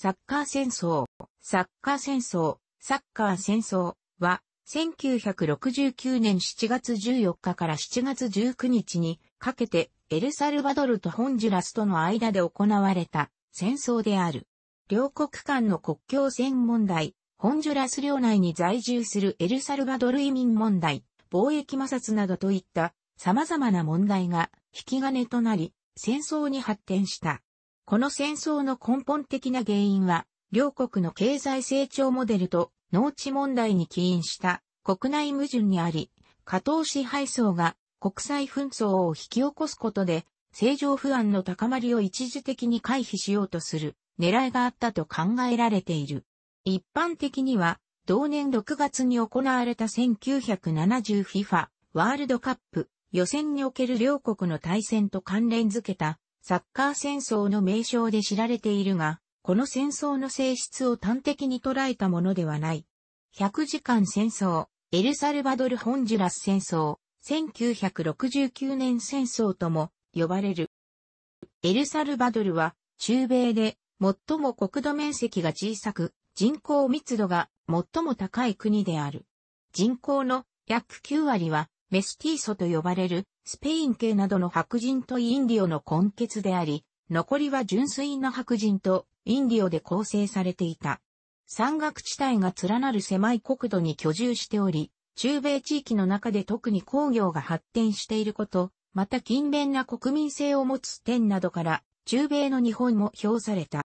サッカー戦争、サッカー戦争、サッカー戦争は、1969年7月14日から7月19日にかけてエルサルバドルとホンジュラスとの間で行われた戦争である。両国間の国境線問題、ホンジュラス領内に在住するエルサルバドル移民問題、貿易摩擦などといった様々な問題が引き金となり、戦争に発展した。この戦争の根本的な原因は、両国の経済成長モデルと農地問題に起因した国内矛盾にあり、加藤支配層が国際紛争を引き起こすことで、政情不安の高まりを一時的に回避しようとする狙いがあったと考えられている。一般的には、同年6月に行われた 1970FIFA ワールドカップ予選における両国の対戦と関連づけたサッカー戦争の名称で知られているが、この戦争の性質を端的に捉えたものではない。100時間戦争、エルサルバドル・ホンジュラス戦争、1969年戦争とも呼ばれる。エルサルバドルは中米で最も国土面積が小さく人口密度が最も高い国である。人口の約9割はメスティーソと呼ばれるスペイン系などの白人とインディオの根結であり、残りは純粋な白人とインディオで構成されていた。山岳地帯が連なる狭い国土に居住しており、中米地域の中で特に工業が発展していること、また勤勉な国民性を持つ点などから、中米の日本も評された。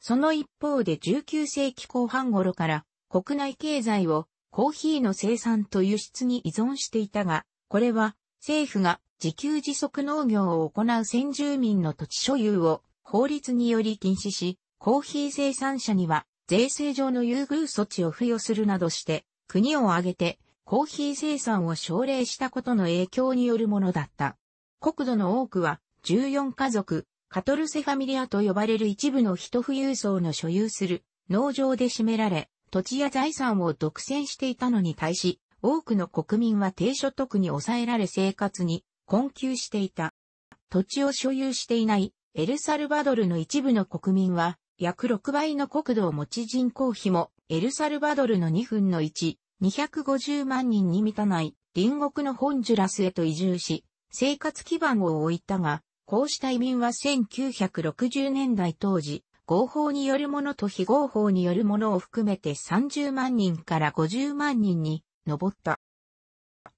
その一方で19世紀後半頃から国内経済をコーヒーの生産と輸出に依存していたが、これは政府が自給自足農業を行う先住民の土地所有を法律により禁止し、コーヒー生産者には税制上の優遇措置を付与するなどして、国を挙げてコーヒー生産を奨励したことの影響によるものだった。国土の多くは14家族、カトルセファミリアと呼ばれる一部の一富裕層の所有する農場で占められ、土地や財産を独占していたのに対し、多くの国民は低所得に抑えられ生活に困窮していた。土地を所有していないエルサルバドルの一部の国民は、約6倍の国土を持ち人口比も、エルサルバドルの2分の1、250万人に満たない隣国のホンジュラスへと移住し、生活基盤を置いたが、こうした移民は1960年代当時、合法によるものと非合法によるものを含めて30万人から50万人に上った。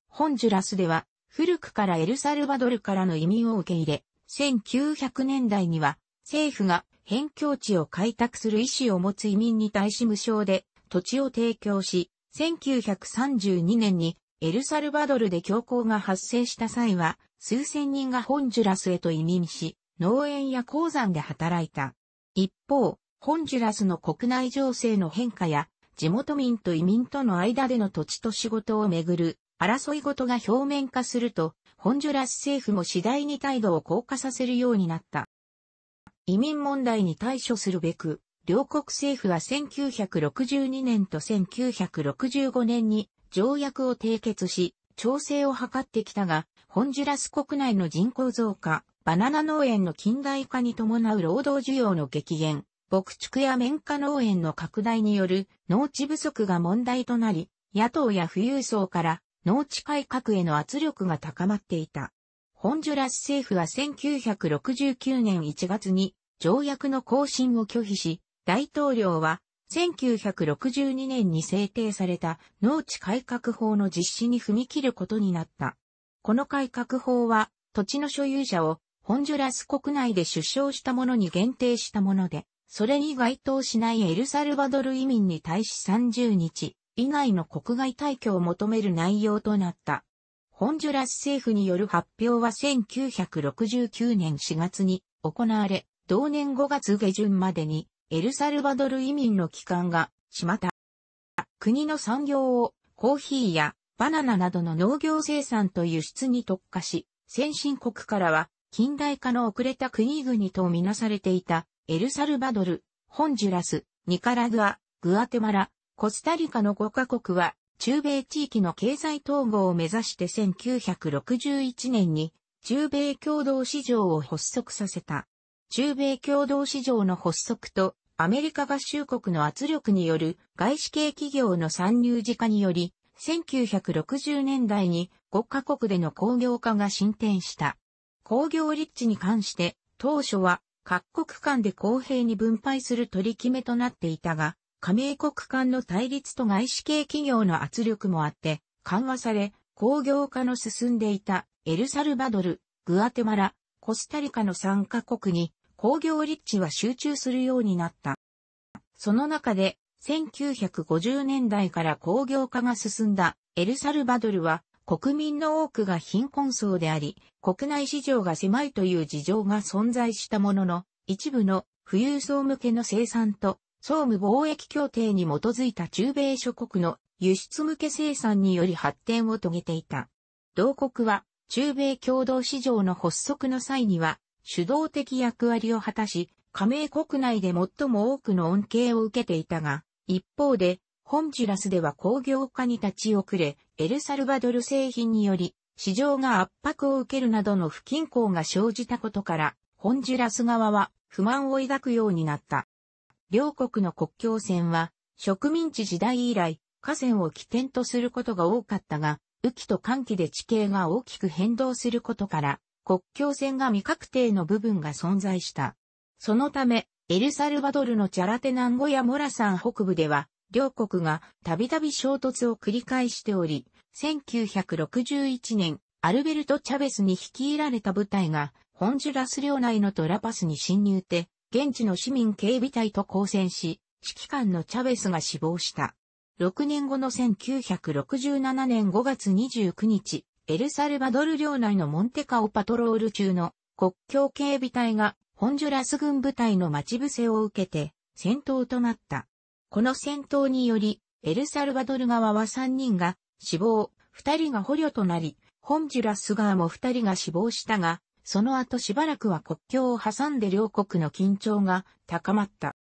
ホンジュラスでは古くからエルサルバドルからの移民を受け入れ、1900年代には政府が辺境地を開拓する意思を持つ移民に対し無償で土地を提供し、1932年にエルサルバドルで恐慌が発生した際は、数千人がホンジュラスへと移民し、農園や鉱山で働いた。一方、ホンジュラスの国内情勢の変化や、地元民と移民との間での土地と仕事をめぐる争い事が表面化すると、ホンジュラス政府も次第に態度を硬化させるようになった。移民問題に対処するべく、両国政府は1962年と1965年に条約を締結し、調整を図ってきたが、ホンジュラス国内の人口増加、バナナ農園の近代化に伴う労働需要の激減、牧畜や綿花農園の拡大による農地不足が問題となり、野党や富裕層から農地改革への圧力が高まっていた。ホンジュラス政府は1969年1月に条約の更新を拒否し、大統領は1962年に制定された農地改革法の実施に踏み切ることになった。この改革法は土地の所有者をホンジュラス国内で出生したものに限定したもので、それに該当しないエルサルバドル移民に対し30日以内の国外退去を求める内容となった。ホンジュラス政府による発表は1969年4月に行われ、同年5月下旬までにエルサルバドル移民の帰還がしまった。国の産業をコーヒーやバナナなどの農業生産と輸出に特化し、先進国からは近代化の遅れた国々とみなされていた、エルサルバドル、ホンジュラス、ニカラグア、グアテマラ、コスタリカの5カ国は、中米地域の経済統合を目指して1961年に、中米共同市場を発足させた。中米共同市場の発足と、アメリカ合衆国の圧力による外資系企業の参入時化により、1960年代に5カ国での工業化が進展した。工業立地に関して、当初は各国間で公平に分配する取り決めとなっていたが、加盟国間の対立と外資系企業の圧力もあって、緩和され、工業化の進んでいたエルサルバドル、グアテマラ、コスタリカの3カ国に工業立地は集中するようになった。その中で1950年代から工業化が進んだエルサルバドルは国民の多くが貧困層であり、国内市場が狭いという事情が存在したものの、一部の富裕層向けの生産と、総務貿易協定に基づいた中米諸国の輸出向け生産により発展を遂げていた。同国は中米共同市場の発足の際には主導的役割を果たし、加盟国内で最も多くの恩恵を受けていたが、一方でホンジュラスでは工業化に立ち遅れ、エルサルバドル製品により、市場が圧迫を受けるなどの不均衡が生じたことから、ホンジュラス側は不満を抱くようになった。両国の国境線は、植民地時代以来、河川を起点とすることが多かったが、雨季と寒季で地形が大きく変動することから、国境線が未確定の部分が存在した。そのため、エルサルバドルのチャラテナンゴやモラサン北部では、両国がたびたび衝突を繰り返しており、1961年、アルベルト・チャベスに率いられた部隊が、ホンジュラス領内のトラパスに侵入て、現地の市民警備隊と交戦し、指揮官のチャベスが死亡した。6年後の1967年5月29日、エルサルバドル領内のモンテカオパトロール中の国境警備隊がホンジュラス軍部隊の待ち伏せを受けて戦闘となった。この戦闘により、エルサルバドル側は3人が死亡、2人が捕虜となり、ホンジュラス側も2人が死亡したが、その後しばらくは国境を挟んで両国の緊張が高まった。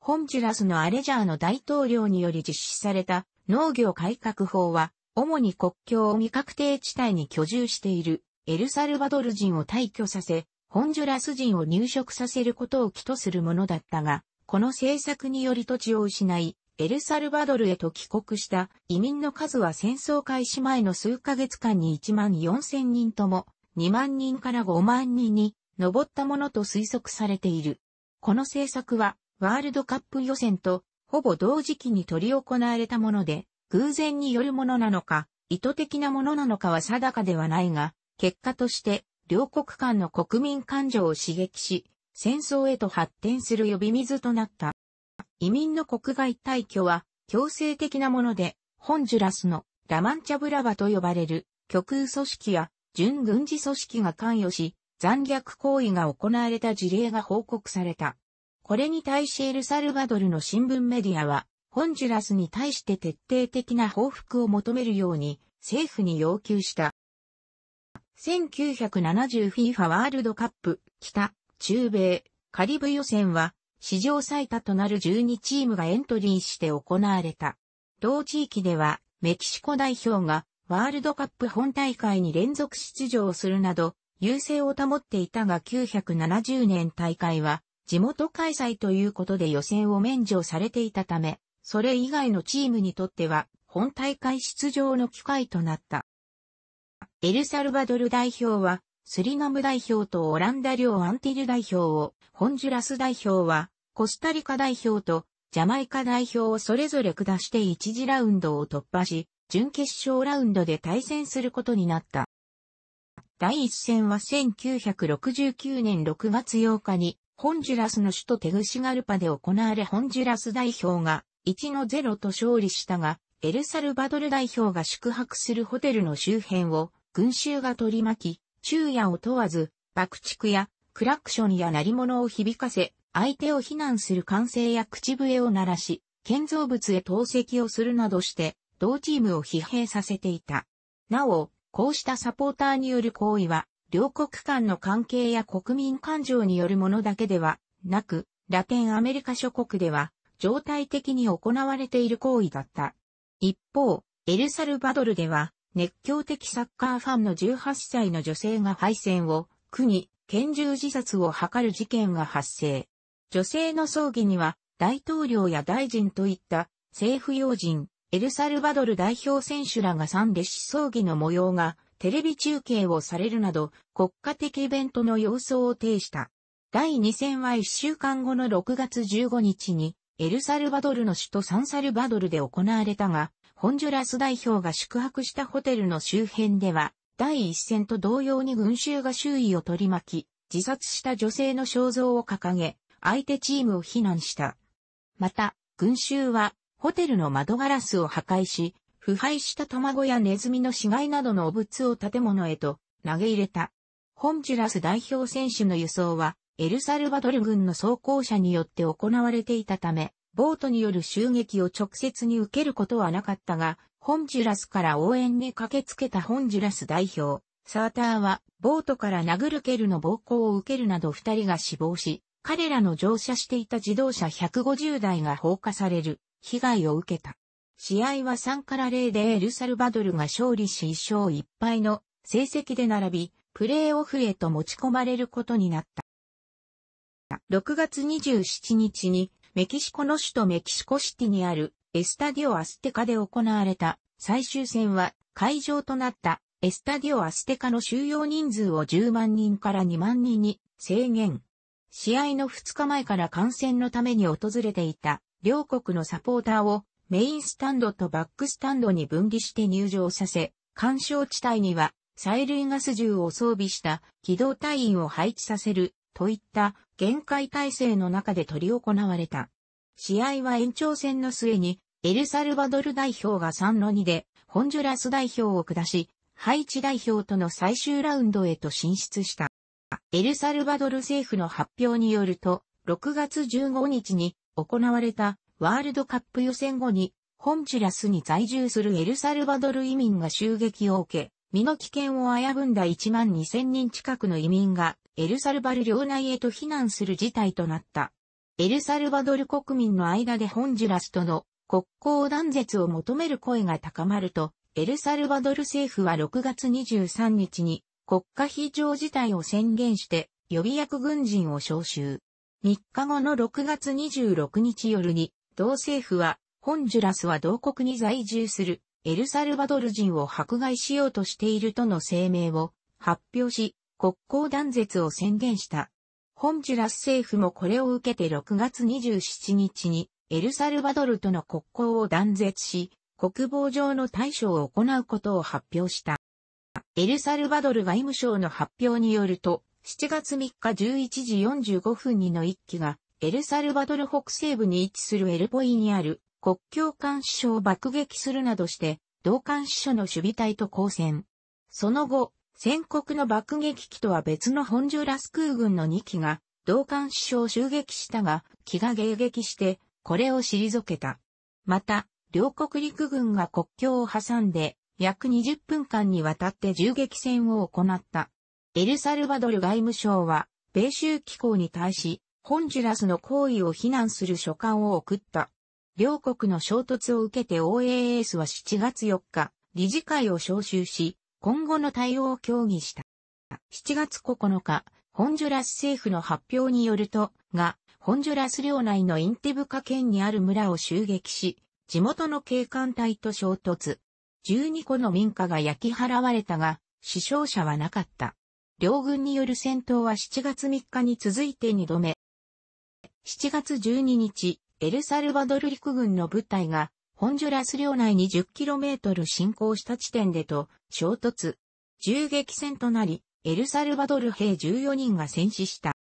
ホンジュラスのアレジャーの大統領により実施された農業改革法は、主に国境を未確定地帯に居住しているエルサルバドル人を退去させ、ホンジュラス人を入植させることを起とするものだったが、この政策により土地を失い、エルサルバドルへと帰国した移民の数は戦争開始前の数ヶ月間に1万4000人とも、2万人から5万人に上ったものと推測されている。この政策は、ワールドカップ予選とほぼ同時期に取り行われたもので、偶然によるものなのか、意図的なものなのかは定かではないが、結果として、両国間の国民感情を刺激し、戦争へと発展する呼び水となった。移民の国外退去は強制的なもので、ホンジュラスのラマンチャブラバと呼ばれる極右組織や準軍事組織が関与し、残虐行為が行われた事例が報告された。これに対しエルサルバドルの新聞メディアは、ホンジュラスに対して徹底的な報復を求めるように政府に要求した。1970FIFA ワールドカップ北中米、カリブ予選は、史上最多となる12チームがエントリーして行われた。同地域では、メキシコ代表が、ワールドカップ本大会に連続出場するなど、優勢を保っていたが970年大会は、地元開催ということで予選を免除されていたため、それ以外のチームにとっては、本大会出場の機会となった。エルサルバドル代表は、スリナム代表とオランダ領アンティル代表を、ホンジュラス代表は、コスタリカ代表とジャマイカ代表をそれぞれ下して1次ラウンドを突破し、準決勝ラウンドで対戦することになった。第1戦は1969年6月8日に、ホンジュラスの首都テグシガルパで行われホンジュラス代表が1の0と勝利したが、エルサルバドル代表が宿泊するホテルの周辺を群衆が取り巻き、昼夜を問わず、爆竹やクラクションや鳴り物を響かせ、相手を非難する歓声や口笛を鳴らし、建造物へ投石をするなどして、同チームを疲弊させていた。なお、こうしたサポーターによる行為は、両国間の関係や国民感情によるものだけではなく、ラテンアメリカ諸国では、状態的に行われている行為だった。一方、エルサルバドルでは、熱狂的サッカーファンの18歳の女性が敗戦を苦に拳銃自殺を図る事件が発生。女性の葬儀には大統領や大臣といった政府要人、エルサルバドル代表選手らが参列し葬儀の模様がテレビ中継をされるなど国家的イベントの様相を呈した。第2戦は1週間後の6月15日にエルサルバドルの首都サンサルバドルで行われたが、ホンジュラス代表が宿泊したホテルの周辺では、第一線と同様に群衆が周囲を取り巻き、自殺した女性の肖像を掲げ、相手チームを非難した。また、群衆は、ホテルの窓ガラスを破壊し、腐敗した卵やネズミの死骸などの汚物を建物へと投げ入れた。ホンジュラス代表選手の輸送は、エルサルバドル軍の装甲車によって行われていたため、ボートによる襲撃を直接に受けることはなかったが、ホンジュラスから応援に駆けつけたホンジュラス代表、サーターは、ボートから殴る蹴るの暴行を受けるなど二人が死亡し、彼らの乗車していた自動車150台が放火される、被害を受けた。試合は3から0でエルサルバドルが勝利し1勝1敗の成績で並び、プレーオフへと持ち込まれることになった。6月27日にメキシコの首都メキシコシティにあるエスタディオ・アステカで行われた最終戦は会場となったエスタディオ・アステカの収容人数を10万人から2万人に制限。試合の2日前から観戦のために訪れていた両国のサポーターをメインスタンドとバックスタンドに分離して入場させ、干渉地帯には催涙ガス銃を装備した機動隊員を配置させるといった限界体制の中で取り行われた。試合は延長戦の末に、エルサルバドル代表が3の2で、ホンジュラス代表を下し、ハイチ代表との最終ラウンドへと進出した。エルサルバドル政府の発表によると、6月15日に行われたワールドカップ予選後に、ホンジュラスに在住するエルサルバドル移民が襲撃を受け、身の危険を危ぶんだ1万2000人近くの移民がエルサルバル領内へと避難する事態となった。エルサルバドル国民の間でホンジュラスとの国交断絶を求める声が高まると、エルサルバドル政府は6月23日に国家非常事態を宣言して予備役軍人を招集。3日後の6月26日夜に、同政府は、ホンジュラスは同国に在住するエルサルバドル人を迫害しようとしているとの声明を発表し、国交断絶を宣言した。ホンジュラス政府もこれを受けて6月27日にエルサルバドルとの国交を断絶し、国防上の対処を行うことを発表した。エルサルバドル外務省の発表によると、7月3日11時45分にの一機が、エルサルバドル北西部に位置するエルポイにある国境監視所を爆撃するなどして、同監視所の守備隊と交戦。その後、戦国の爆撃機とは別のホンジュラス空軍の2機が、同艦首相襲撃したが、機が迎撃して、これを退けた。また、両国陸軍が国境を挟んで、約20分間にわたって銃撃戦を行った。エルサルバドル外務省は、米州機構に対し、ホンジュラスの行為を非難する書簡を送った。両国の衝突を受けて OAS は7月4日、理事会を招集し、今後の対応を協議した。7月9日、ホンジュラス政府の発表によると、が、ホンジュラス領内のインテブカ県にある村を襲撃し、地元の警官隊と衝突。12個の民家が焼き払われたが、死傷者はなかった。両軍による戦闘は7月3日に続いて2度目。7月12日、エルサルバドル陸軍の部隊がホンジュラス領内に 10km 進行した地点でと衝突。銃撃戦となり、エルサルバドル兵14人が戦死した。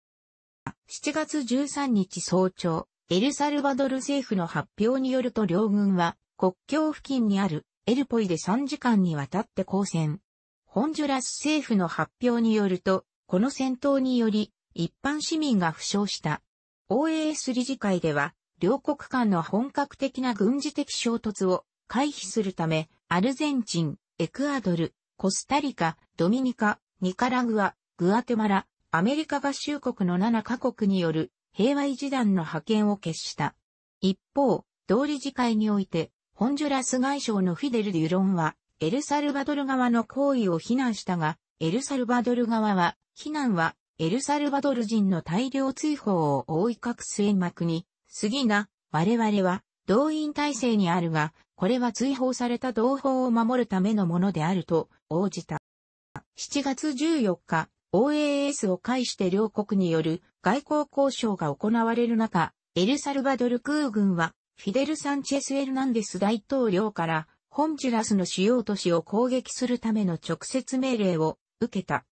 7月13日早朝、エルサルバドル政府の発表によると両軍は国境付近にあるエルポイで3時間にわたって交戦。ホンジュラス政府の発表によると、この戦闘により一般市民が負傷した。OAS 理事会では両国間の本格的な軍事的衝突を回避するため、アルゼンチン、エクアドル、コスタリカ、ドミニカ、ニカラグア、グアテマラ、アメリカ合衆国の7カ国による平和維持団の派遣を決した。一方、同理事会において、ホンジュラス外相のフィデル・デュロンは、エルサルバドル側の行為を非難したが、エルサルバドル側は、非難は、エルサルバドル人の大量追放を覆い隠す円幕に、次な、我々は、動員体制にあるが、これは追放された同胞を守るためのものであると応じた。7月14日、OAS を介して両国による外交交渉が行われる中、エルサルバドル空軍は、フィデル・サンチェス・エルナンデス大統領から、ホンジュラスの主要都市を攻撃するための直接命令を受けた。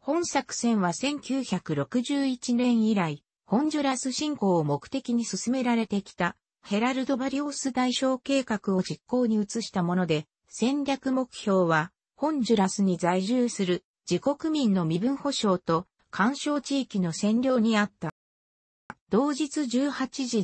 本作戦は1961年以来、ホンジュラス侵攻を目的に進められてきた、ヘラルド・バリオス大将計画を実行に移したもので、戦略目標は、ホンジュラスに在住する自国民の身分保障と、干渉地域の占領にあった。同日18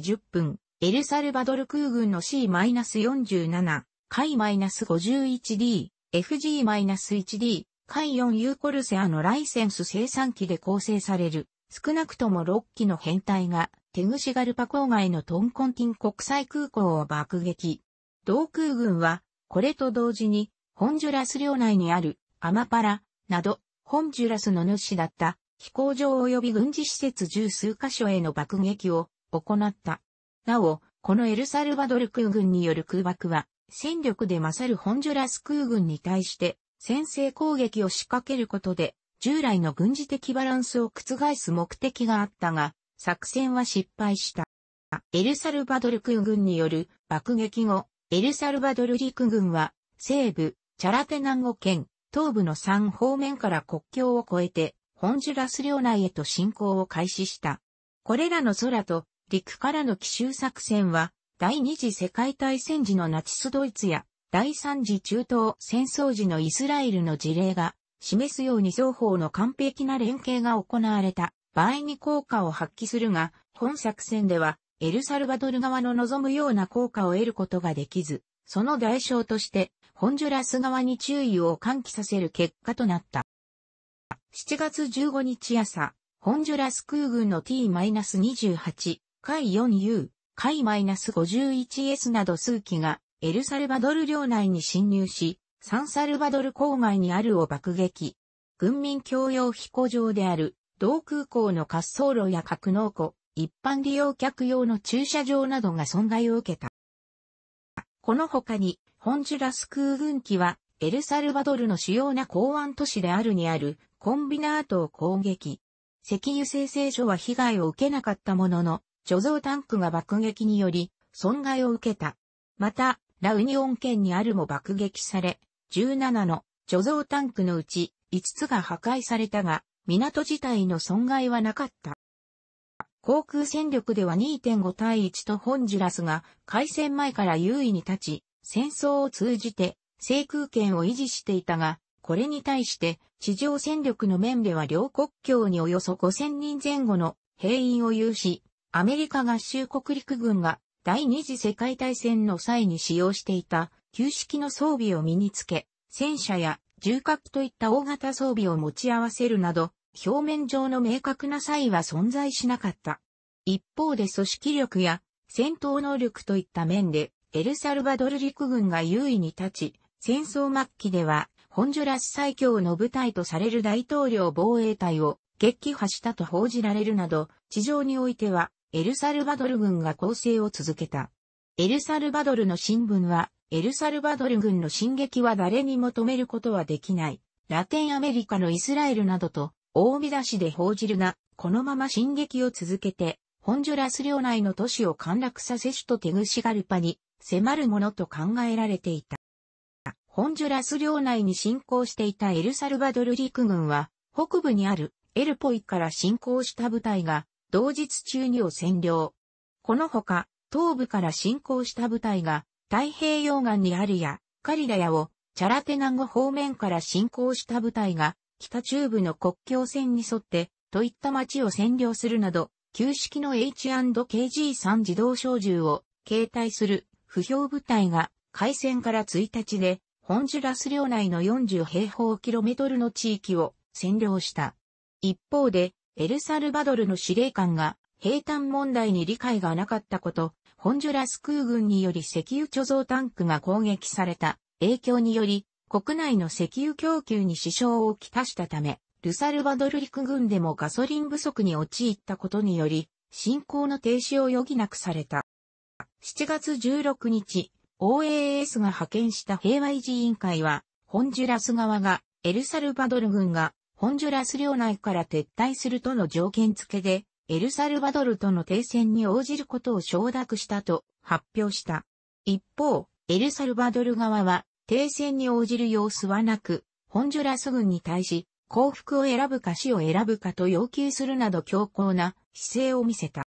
時10分、エルサルバドル空軍の C-47、海 -51D、FG-1D、海 4U コルセアのライセンス生産機で構成される少なくとも6機の編隊がテグシガルパ郊外のトンコンティン国際空港を爆撃。同空軍は、これと同時に、ホンジュラス領内にあるアマパラなど、ホンジュラスの主だった飛行場及び軍事施設十数箇所への爆撃を行った。なお、このエルサルバドル空軍による空爆は、戦力で勝るホンジュラス空軍に対して、先制攻撃を仕掛けることで、従来の軍事的バランスを覆す目的があったが、作戦は失敗した。エルサルバドル空軍による爆撃後、エルサルバドル陸軍は西部、チャラテナンゴ県、東部の3方面から国境を越えて、ホンジュラス領内へと侵攻を開始した。これらの空と陸からの奇襲作戦は、第二次世界大戦時のナチスドイツや、第三次中東戦争時のイスラエルの事例が示すように双方の完璧な連携が行われた場合に効果を発揮するが、本作戦ではエルサルバドル側の望むような効果を得ることができず、その代償としてホンジュラス側に注意を喚起させる結果となった。7月15日朝、ホンジュラス空軍の T-28、海 4U、海 -51S など数機がエルサルバドル領内に侵入し、サンサルバドル郊外にあるを爆撃。軍民共用飛行場である、同空港の滑走路や格納庫、一般利用客用の駐車場などが損害を受けた。この他に、ホンジュラス空軍機は、エルサルバドルの主要な港湾都市であるにあるコンビナートを攻撃。石油生成所は被害を受けなかったものの、貯蔵タンクが爆撃により損害を受けた。また、ラウニオン県にあるも爆撃され、17の貯蔵タンクのうち5つが破壊されたが、港自体の損害はなかった。航空戦力では2.5対1とホンジュラスが開戦前から優位に立ち、戦争を通じて制空権を維持していたが、これに対して地上戦力の面では両国境におよそ5000人前後の兵員を有し、アメリカ合衆国陸軍が第二次世界大戦の際に使用していた旧式の装備を身につけ、戦車や重火といった大型装備を持ち合わせるなど、表面上の明確な差異は存在しなかった。一方で組織力や戦闘能力といった面で、エルサルバドル陸軍が優位に立ち、戦争末期では、ホンジュラス最強の部隊とされる大統領防衛隊を撃破したと報じられるなど、地上においてはエルサルバドル軍が攻勢を続けた。エルサルバドルの新聞は、エルサルバドル軍の進撃は誰にも止めることはできない。ラテンアメリカのイスラエルなどと、大見出しで報じるが、このまま進撃を続けて、ホンジュラス領内の都市を陥落させ首都テグシガルパに迫るものと考えられていた。ホンジュラス領内に侵攻していたエルサルバドル陸軍は、北部にあるエルポイから侵攻した部隊が同日中にを占領。このほか、東部から侵攻した部隊が、太平洋岸にあるや、カリラヤを、チャラテナゴ方面から侵攻した部隊が、北中部の国境線に沿って、といった町を占領するなど、旧式の H&KG3 自動小銃を携帯する不評部隊が開戦から1日でホンジュラス領内の40平方キロメートルの地域を占領した。一方でエルサルバドルの司令官が兵站問題に理解がなかったこと、ホンジュラス空軍により石油貯蔵タンクが攻撃された影響により、国内の石油供給に支障をきたしたため、ルサルバドル陸軍でもガソリン不足に陥ったことにより、進行の停止を余儀なくされた。7月16日、OAS が派遣した平和維持委員会は、ホンジュラス側が、エルサルバドル軍がホンジュラス領内から撤退するとの条件付けで、エルサルバドルとの停戦に応じることを承諾したと発表した。一方、エルサルバドル側は、停戦に応じる様子はなく、ホンジュラス軍に対し、降伏を選ぶか死を選ぶかと要求するなど強硬な姿勢を見せた。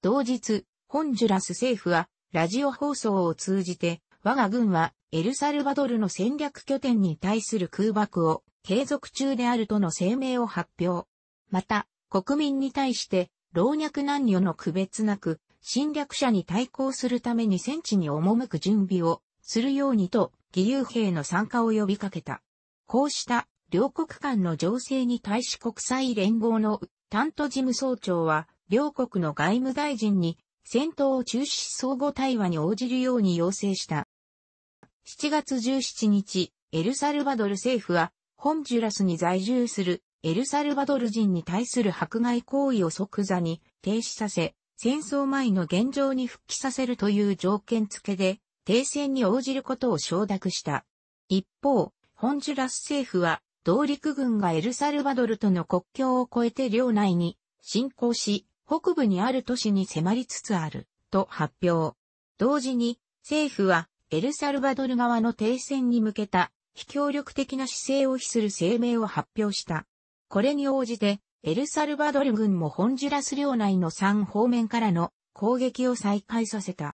同日、ホンジュラス政府は、ラジオ放送を通じて、我が軍はエルサルバドルの戦略拠点に対する空爆を継続中であるとの声明を発表。また、国民に対して、老若男女の区別なく、侵略者に対抗するために戦地に赴く準備をするようにと、義勇兵の参加を呼びかけた。こうした両国間の情勢に対し国際連合の担当事務総長は、両国の外務大臣に戦闘を中止し相互対話に応じるように要請した。7月17日、エルサルバドル政府はホンジュラスに在住するエルサルバドル人に対する迫害行為を即座に停止させ、戦争前の現状に復帰させるという条件付けで、停戦に応じることを承諾した。一方、ホンジュラス政府は、同陸軍がエルサルバドルとの国境を越えて領内に侵攻し、北部にある都市に迫りつつある、と発表。同時に、政府は、エルサルバドル側の停戦に向けた非協力的な姿勢を非する声明を発表した。これに応じて、エルサルバドル軍もホンジュラス領内の3方面からの攻撃を再開させた。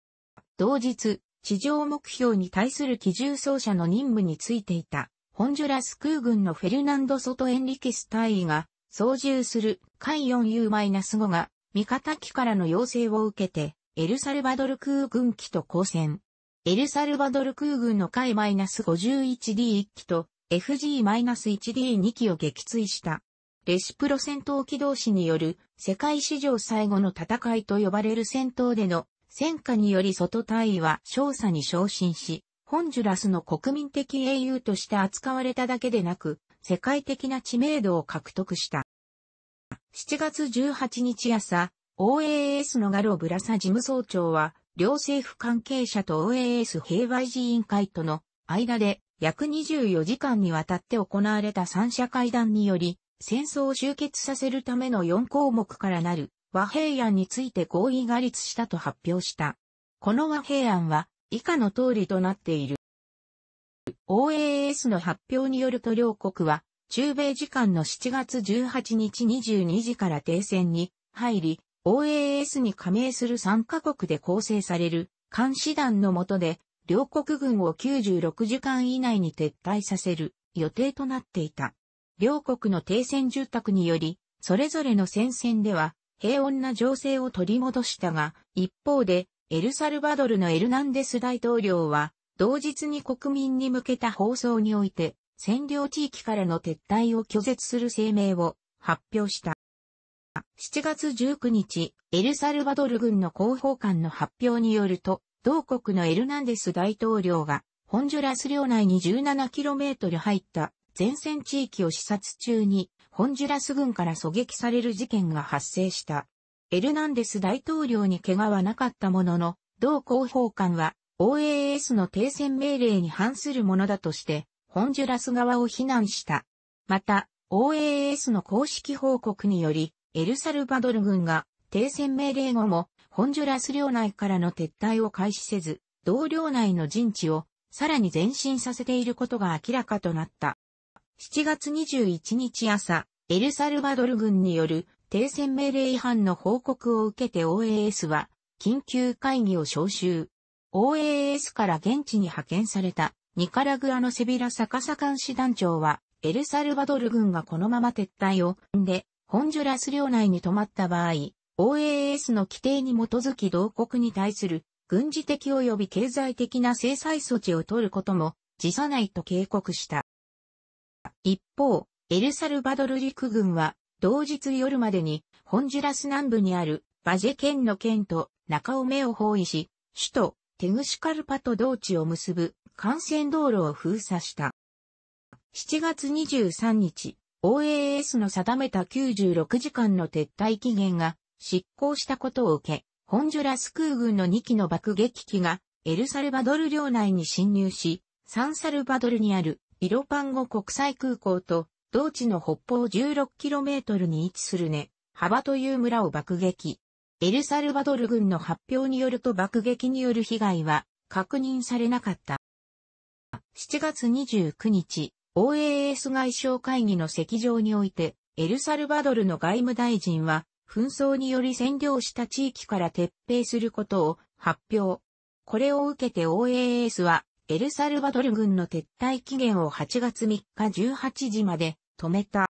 同日、地上目標に対する機銃奏者の任務についていた、ホンジュラス空軍のフェルナンド・ソト・エンリケス隊員が、操縦する海 4U-5 が、味方機からの要請を受けて、エルサルバドル空軍機と交戦。エルサルバドル空軍の海 -51D1 機と FG-1D2 機を撃墜した。レシプロ戦闘機同士による世界史上最後の戦いと呼ばれる戦闘での戦火により外隊位は少佐に昇進し、ホンジュラスの国民的英雄として扱われただけでなく、世界的な知名度を獲得した。7月18日朝、OAS のガロブラサ事務総長は、両政府関係者と OAS 平和維持委員会との間で約24時間にわたって行われた三者会談により、戦争を終結させるための4項目からなる和平案について合意が立したと発表した。この和平案は以下の通りとなっている。OAS の発表によると両国は中米時間の7月18日22時から停戦に入り、OAS に加盟する3カ国で構成される監視団の下で、両国軍を96時間以内に撤退させる予定となっていた。両国の停戦住宅により、それぞれの戦線では平穏な情勢を取り戻したが、一方で、エルサルバドルのエルナンデス大統領は、同日に国民に向けた放送において、占領地域からの撤退を拒絶する声明を発表した。7月19日、エルサルバドル軍の広報官の発表によると、同国のエルナンデス大統領が、ホンジュラス領内に 17km 入った前線地域を視察中に、ホンジュラス軍から狙撃される事件が発生した。エルナンデス大統領に怪我はなかったものの、同広報官は、OAS の停戦命令に反するものだとして、ホンジュラス側を非難した。また、OAS の公式報告により、エルサルバドル軍が停戦命令後もホンジュラス領内からの撤退を開始せず、同領内の陣地をさらに前進させていることが明らかとなった。7月21日朝、エルサルバドル軍による停戦命令違反の報告を受けて OAS は緊急会議を招集。OAS から現地に派遣されたニカラグアのセビラサカサ監視団長はエルサルバドル軍がこのまま撤退をんでホンジュラス領内に泊まった場合、OAS の規定に基づき同国に対する軍事的及び経済的な制裁措置を取ることも辞さないと警告した。一方、エルサルバドル陸軍は同日夜までにホンジュラス南部にあるバジェ県の県と中尾目を包囲し、首都テグシカルパと同地を結ぶ幹線道路を封鎖した。7月23日、OAS の定めた96時間の撤退期限が執行したことを受け、ホンジュラス空軍の2機の爆撃機がエルサルバドル領内に侵入し、サンサルバドルにあるイロパンゴ国際空港と同地の北方 16km に位置するね、幅という村を爆撃。エルサルバドル軍の発表によると爆撃による被害は確認されなかった。7月29日、OAS 外相会議の席上において、エルサルバドルの外務大臣は、紛争により占領した地域から撤兵することを発表。これを受けて OAS は、エルサルバドル軍の撤退期限を8月3日18時まで止めた。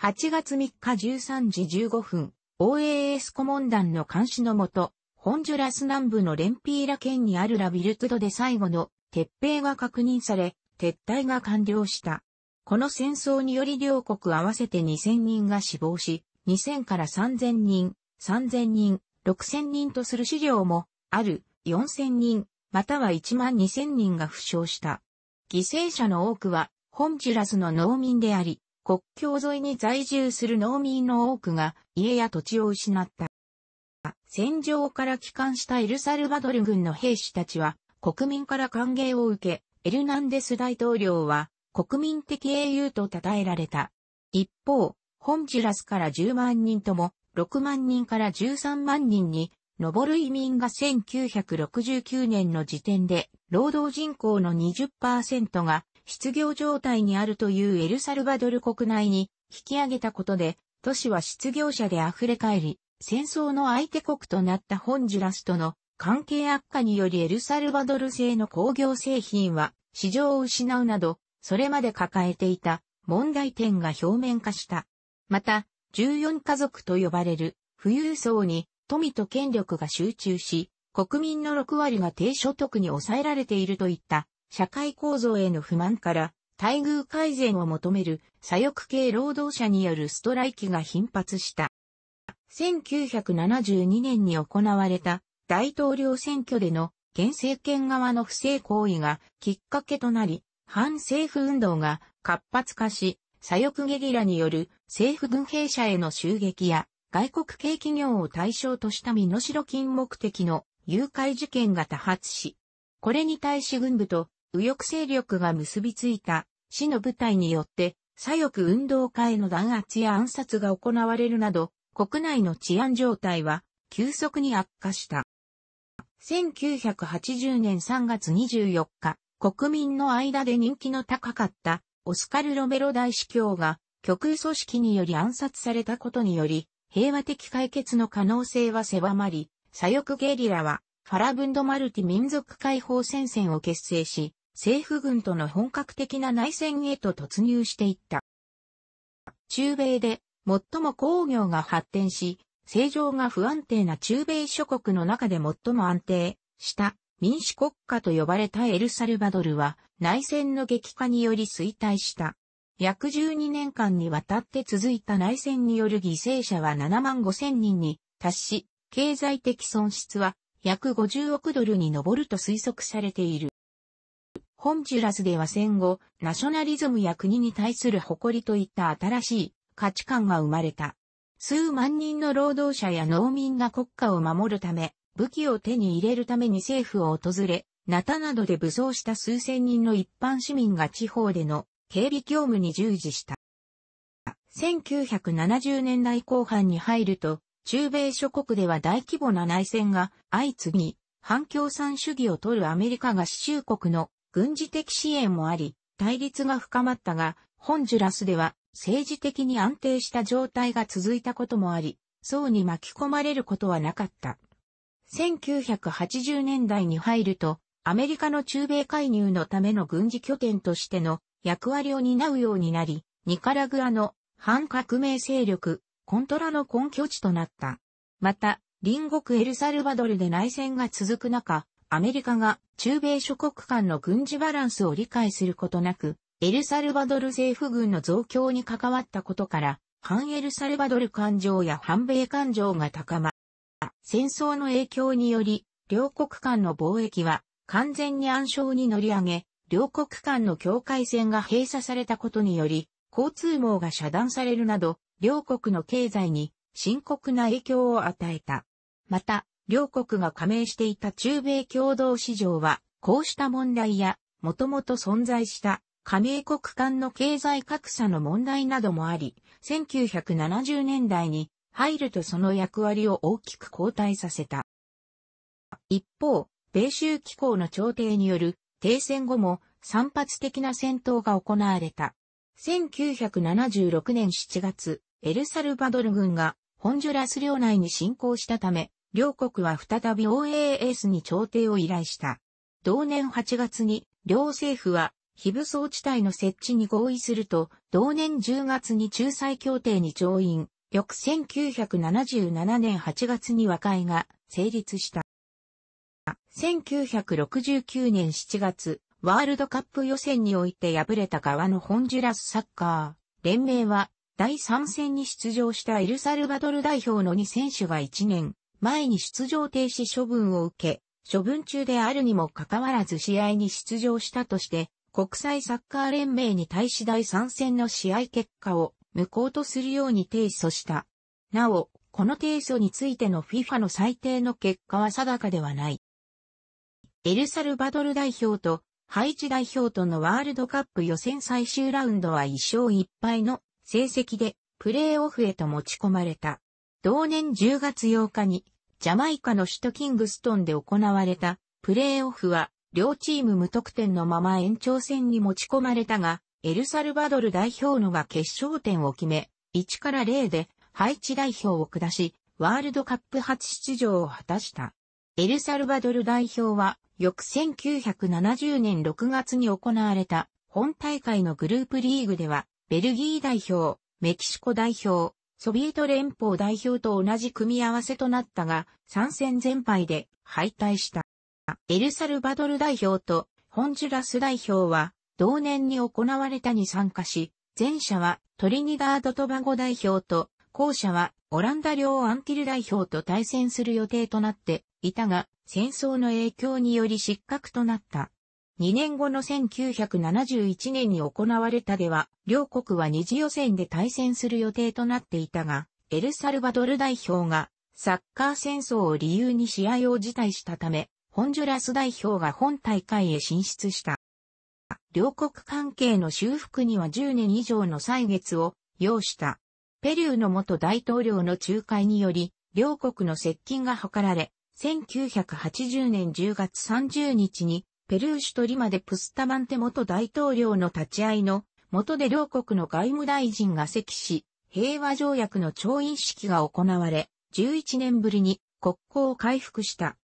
8月3日13時15分、OAS 顧問団の監視のもと、ホンジュラス南部のレンピーラ県にあるラビルトゥドで最後の撤兵が確認され、撤退が完了した。この戦争により両国合わせて2000人が死亡し、2000から3000人、3000人、6000人とする資料も、ある、4000人、または1万2000人が負傷した。犠牲者の多くは、ホンジュラスの農民であり、国境沿いに在住する農民の多くが家や土地を失った。戦場から帰還したエルサルバドル軍の兵士たちは国民から歓迎を受け、エルナンデス大統領は国民的英雄と称えられた。一方、ホンジュラスから10万人とも6万人から13万人に上る移民が1969年の時点で労働人口の20%が失業状態にあるというエルサルバドル国内に引き上げたことで都市は失業者で溢れ返り戦争の相手国となったホンジュラスとの関係悪化によりエルサルバドル製の工業製品は市場を失うなど、それまで抱えていた問題点が表面化した。また、14家族と呼ばれる富裕層に富と権力が集中し、国民の6割が低所得に抑えられているといった社会構造への不満から、待遇改善を求める左翼系労働者によるストライキが頻発した。1972年に行われた大統領選挙での現政権側の不正行為がきっかけとなり、反政府運動が活発化し、左翼ゲリラによる政府軍兵舎への襲撃や外国系企業を対象とした身代金目的の誘拐事件が多発し、これに対し軍部と右翼勢力が結びついた市の部隊によって左翼運動家への弾圧や暗殺が行われるなど、国内の治安状態は急速に悪化した。1980年3月24日、国民の間で人気の高かった、オスカル・ロメロ大司教が、極右組織により暗殺されたことにより、平和的解決の可能性は狭まり、左翼ゲリラは、ファラブンド・マルティ民族解放戦線を結成し、政府軍との本格的な内戦へと突入していった。中米で最も工業が発展し、政情が不安定な中米諸国の中で最も安定した民主国家と呼ばれたエルサルバドルは内戦の激化により衰退した。約12年間にわたって続いた内戦による犠牲者は7万5千人に達し、経済的損失は約50億ドルに上ると推測されている。ホンジュラスでは戦後、ナショナリズムや国に対する誇りといった新しい価値観が生まれた。数万人の労働者や農民が国家を守るため、武器を手に入れるために政府を訪れ、ナタなどで武装した数千人の一般市民が地方での警備業務に従事した。1970年代後半に入ると、中米諸国では大規模な内戦が相次ぎ、反共産主義を取るアメリカが合衆国の軍事的支援もあり、対立が深まったが、ホンジュラスでは政治的に安定した状態が続いたこともあり、層に巻き込まれることはなかった。1980年代に入ると、アメリカの中米介入のための軍事拠点としての役割を担うようになり、ニカラグアの反革命勢力、コントラの根拠地となった。また、隣国エルサルバドルで内戦が続く中、アメリカが中米諸国間の軍事バランスを理解することなく、エルサルバドル政府軍の増強に関わったことから、反エルサルバドル感情や反米感情が高まっ戦争の影響により、両国間の貿易は完全に暗礁に乗り上げ、両国間の境界線が閉鎖されたことにより、交通網が遮断されるなど、両国の経済に深刻な影響を与えた。また、両国が加盟していた中米共同市場は、こうした問題や、もともと存在した加盟国間の経済格差の問題などもあり、1970年代に入るとその役割を大きく後退させた。一方、米州機構の調停による停戦後も散発的な戦闘が行われた。1976年7月、エルサルバドル軍がホンジュラス領内に侵攻したため、両国は再び OAS に調停を依頼した。同年8月に両政府は非武装地帯の設置に合意すると、同年10月に仲裁協定に調印、翌1977年8月に和解が成立した。1969年7月、ワールドカップ予選において敗れた側のホンジュラスサッカー連盟は、第3戦に出場したエルサルバドル代表の2選手が1年前に出場停止処分を受け、処分中であるにもかかわらず試合に出場したとして、国際サッカー連盟に対し第3戦の試合結果を無効とするように提訴した。なお、この提訴についての FIFA の最低の結果は定かではない。エルサルバドル代表とハイチ代表とのワールドカップ予選最終ラウンドは1勝1敗の成績でプレーオフへと持ち込まれた。同年10月8日にジャマイカの首都キングストンで行われたプレーオフは両チーム無得点のまま延長戦に持ち込まれたが、エルサルバドル代表のが決勝点を決め、1から0でハイチ代表を下し、ワールドカップ初出場を果たした。エルサルバドル代表は、翌1970年6月に行われた本大会のグループリーグでは、ベルギー代表、メキシコ代表、ソビエト連邦代表と同じ組み合わせとなったが、参戦全敗で敗退した。エルサルバドル代表とホンジュラス代表は同年に行われたに参加し、前者はトリニダード・トバゴ代表と、後者はオランダ領アンキル代表と対戦する予定となっていたが、戦争の影響により失格となった。2年後の1971年に行われたでは、両国は二次予選で対戦する予定となっていたが、エルサルバドル代表がサッカー戦争を理由に試合を辞退したため、ホンジュラス代表が本大会へ進出した。両国関係の修復には10年以上の歳月を要した。ペルーの元大統領の仲介により、両国の接近が図られ、1980年10月30日に、ペルー首都リマでプスタマンテ元大統領の立ち会いの、元で両国の外務大臣が席し、平和条約の調印式が行われ、11年ぶりに国交を回復した。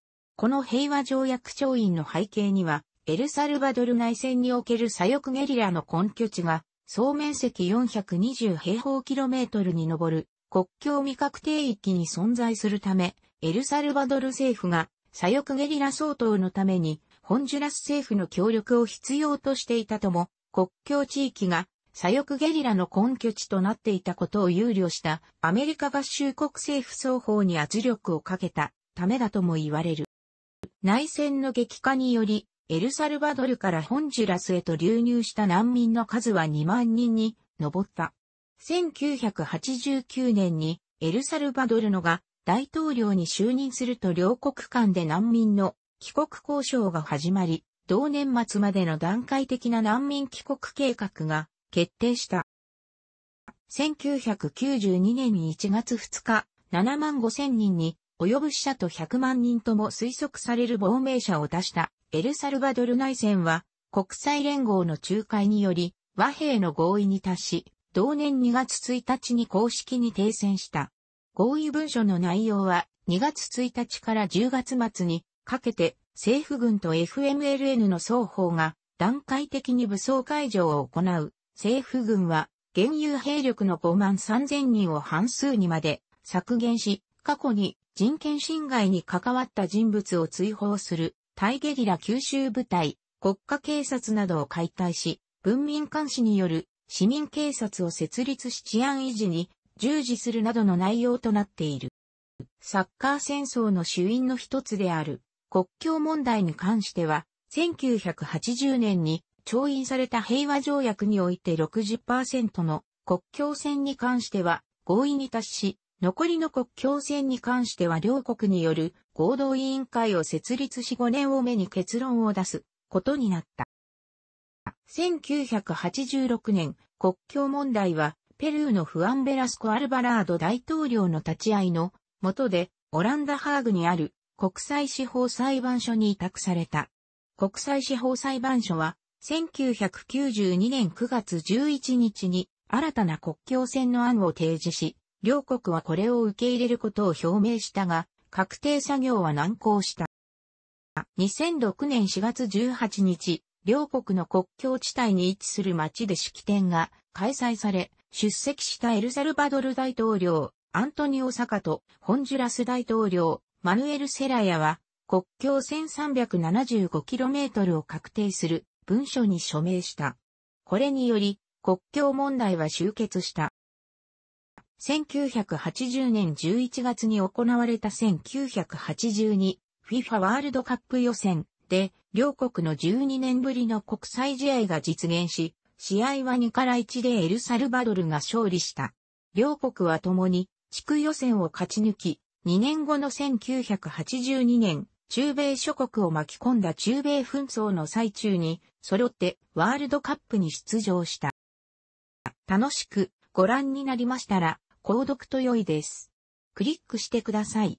この平和条約調印の背景には、エルサルバドル内戦における左翼ゲリラの根拠地が、総面積420平方キロメートルに上る国境未確定域に存在するため、エルサルバドル政府が左翼ゲリラ相当のために、ホンジュラス政府の協力を必要としていたとも、国境地域が左翼ゲリラの根拠地となっていたことを憂慮したアメリカ合衆国政府双方に圧力をかけたためだとも言われる。内戦の激化により、エルサルバドルからホンジュラスへと流入した難民の数は2万人に上った。1989年にエルサルバドルのが大統領に就任すると両国間で難民の帰国交渉が始まり、同年末までの段階的な難民帰国計画が決定した。1992年1月2日、7万5千人に及ぶ死者と100万人とも推測される亡命者を出したエルサルバドル内戦は国際連合の仲介により和平の合意に達し、同年2月1日に公式に停戦した。合意文書の内容は2月1日から10月末にかけて政府軍と FMLN の双方が段階的に武装解除を行う。政府軍は現有兵力の5万3000人を半数にまで削減し、過去に人権侵害に関わった人物を追放する、タイゲリラ九州部隊、国家警察などを解体し、文民監視による市民警察を設立し治安維持に従事するなどの内容となっている。サッカー戦争の主因の一つである国境問題に関しては、1980年に調印された平和条約において60%の国境線に関しては合意に達し、残りの国境線に関しては両国による合同委員会を設立し5年を目に結論を出すことになった。1986年、国境問題はペルーのフアンベラスコ・アルバラード大統領の立ち会いの下でオランダハーグにある国際司法裁判所に委託された。国際司法裁判所は1992年9月11日に新たな国境線の案を提示し、両国はこれを受け入れることを表明したが、確定作業は難航した。2006年4月18日、両国の国境地帯に位置する町で式典が開催され、出席したエルサルバドル大統領、アントニオ・サカとホンジュラス大統領、マヌエル・セラヤは、国境 1375km を確定する文書に署名した。これにより、国境問題は終結した。1980年11月に行われた 1982FIFA ワールドカップ予選で両国の12年ぶりの国際試合が実現し、試合は2から1でエルサルバドルが勝利した。両国は共に地区予選を勝ち抜き、2年後の1982年、中米諸国を巻き込んだ中米紛争の最中に、揃ってワールドカップに出場した。楽しくご覧になりましたら、購読と良いです。クリックしてください。